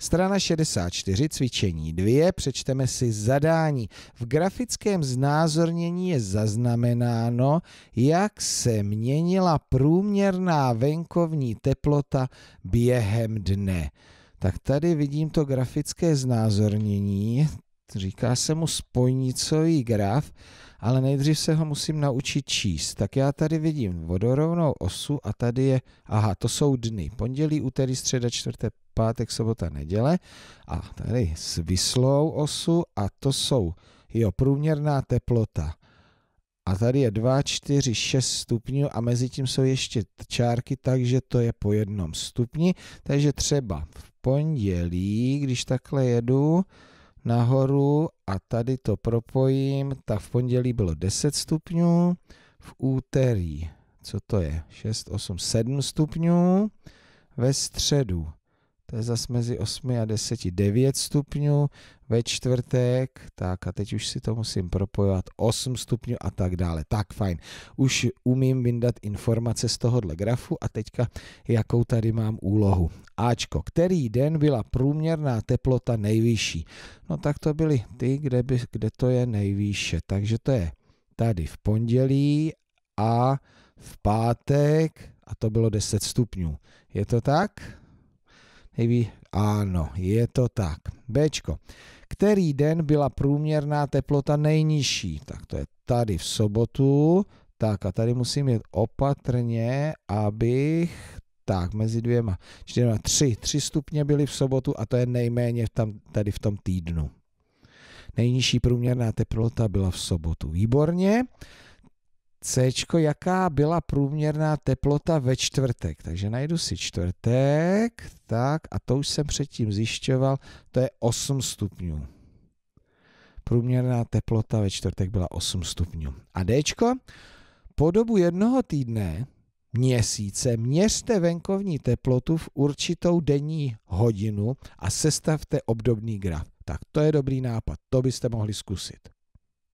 Strana 64, cvičení 2, přečteme si zadání. V grafickém znázornění je zaznamenáno, jak se měnila průměrná venkovní teplota během dne. Tak tady vidím to grafické znázornění, říká se mu spojnicový graf, ale nejdřív se ho musím naučit číst. Tak já tady vidím vodorovnou osu a tady je, aha, to jsou dny, pondělí, úterý, středa, čtvrté, pátek, sobota, neděle a tady s vyslou osu a to jsou jo, průměrná teplota. A tady je 2, 4, 6 stupňů a mezi tím jsou ještě čárky, takže to je po jednom stupni. Takže třeba v pondělí, když takhle jedu nahoru a tady to propojím, tak v pondělí bylo 10 stupňů, v úterý, co to je, 6, 8, 7 stupňů, ve středu to je zase mezi 8 a 10, 9 stupňů ve čtvrtek, tak a teď už si to musím propojovat, 8 stupňů a tak dále, tak fajn. Už umím vyndat informace z tohohle grafu a teďka jakou tady mám úlohu. Ačko, který den byla průměrná teplota nejvyšší? No tak to byly ty, kde, by, kde to je nejvýše, takže to je tady v pondělí a v pátek a to bylo 10 stupňů. Je to tak? Hej, ano, je to tak. Bčko. Který den byla průměrná teplota nejnižší? Tak to je tady v sobotu. Tak a tady musím jít opatrně, abych tak mezi dvěma, čtyřma, tři, tři stupně byly v sobotu a to je nejméně tam, tady v tom týdnu. Nejnižší průměrná teplota byla v sobotu. Výborně. C, jaká byla průměrná teplota ve čtvrtek. Takže najdu si čtvrtek, tak a to už jsem předtím zjišťoval, to je 8 stupňů. Průměrná teplota ve čtvrtek byla 8 stupňů. A D, po dobu jednoho týdne, měsíce, měřte venkovní teplotu v určitou denní hodinu a sestavte obdobný graf. Tak to je dobrý nápad, to byste mohli zkusit.